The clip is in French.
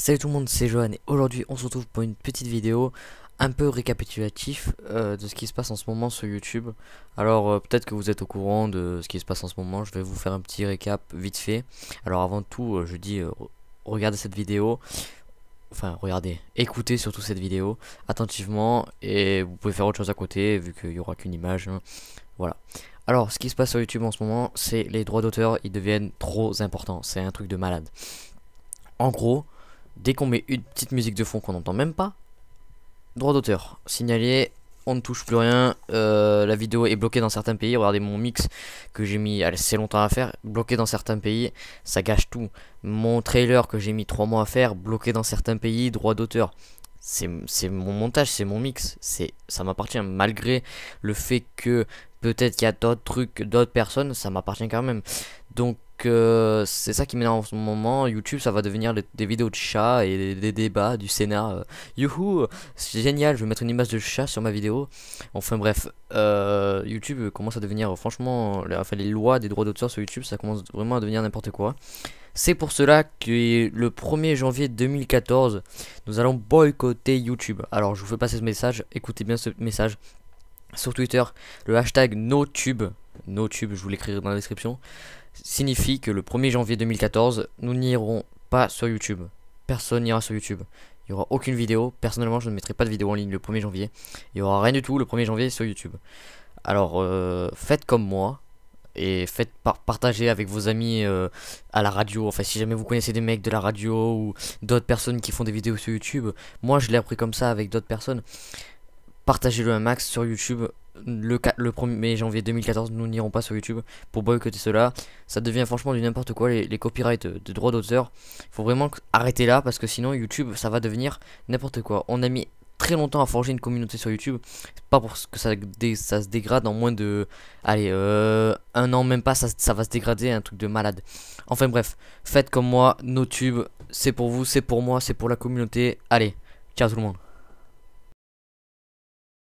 Salut tout le monde, c'est Johan et aujourd'hui on se retrouve pour une petite vidéo un peu récapitulatif euh, de ce qui se passe en ce moment sur YouTube. Alors euh, peut-être que vous êtes au courant de ce qui se passe en ce moment, je vais vous faire un petit récap vite fait. Alors avant tout, euh, je dis regardez cette vidéo, enfin regardez, écoutez surtout cette vidéo attentivement et vous pouvez faire autre chose à côté vu qu'il n'y aura qu'une image. Hein. Voilà. Alors ce qui se passe sur YouTube en ce moment, c'est les droits d'auteur, ils deviennent trop importants, c'est un truc de malade. En gros, Dès qu'on met une petite musique de fond qu'on n'entend même pas, droit d'auteur, signalé, on ne touche plus rien, euh, la vidéo est bloquée dans certains pays, regardez mon mix que j'ai mis assez longtemps à faire, bloqué dans certains pays, ça gâche tout. Mon trailer que j'ai mis 3 mois à faire, bloqué dans certains pays, droit d'auteur. C'est mon montage, c'est mon mix, ça m'appartient malgré le fait que peut-être qu'il y a d'autres trucs, d'autres personnes, ça m'appartient quand même. Donc c'est ça qui m'énerve en ce moment. YouTube, ça va devenir des vidéos de chats et des, débats du Sénat. Euh. youhou, c'est génial, je vais mettre une image de chat sur ma vidéo. Enfin bref, euh, YouTube commence à devenir, franchement, les, les lois des droits d'auteur sur YouTube, ça commence vraiment à devenir n'importe quoi. C'est pour cela que le 1er janvier 2014, nous allons boycotter YouTube. Alors je vous fais passer ce message, écoutez bien ce message. Sur Twitter, le hashtag NoTube, NoTube, je vous l'écris dans la description signifie que le 1er janvier 2014, nous n'irons pas sur YouTube. Personne n'ira sur YouTube. Il n'y aura aucune vidéo. Personnellement, je ne mettrai pas de vidéo en ligne le 1er janvier. Il n'y aura rien du tout le 1er janvier sur YouTube. Alors, euh, faites comme moi. Et faites partager avec vos amis euh, à la radio. Enfin, si jamais vous connaissez des mecs de la radio ou d'autres personnes qui font des vidéos sur YouTube. Moi, je l'ai appris comme ça avec d'autres personnes partagez-le un max sur YouTube. Le, 1er janvier 2014, nous n'irons pas sur YouTube pour boycotter cela. Ça devient franchement du n'importe quoi, les, copyrights de, droits d'auteur. Il faut vraiment arrêter là parce que sinon YouTube, ça va devenir n'importe quoi. On a mis très longtemps à forger une communauté sur YouTube. Pas pour que ça, se dégrade en moins de. Allez, euh, un an, même pas, ça, ça, va se dégrader, un truc de malade. Enfin bref, faites comme moi, nos tubes, c'est pour vous, c'est pour moi, c'est pour la communauté. Allez, ciao tout le monde.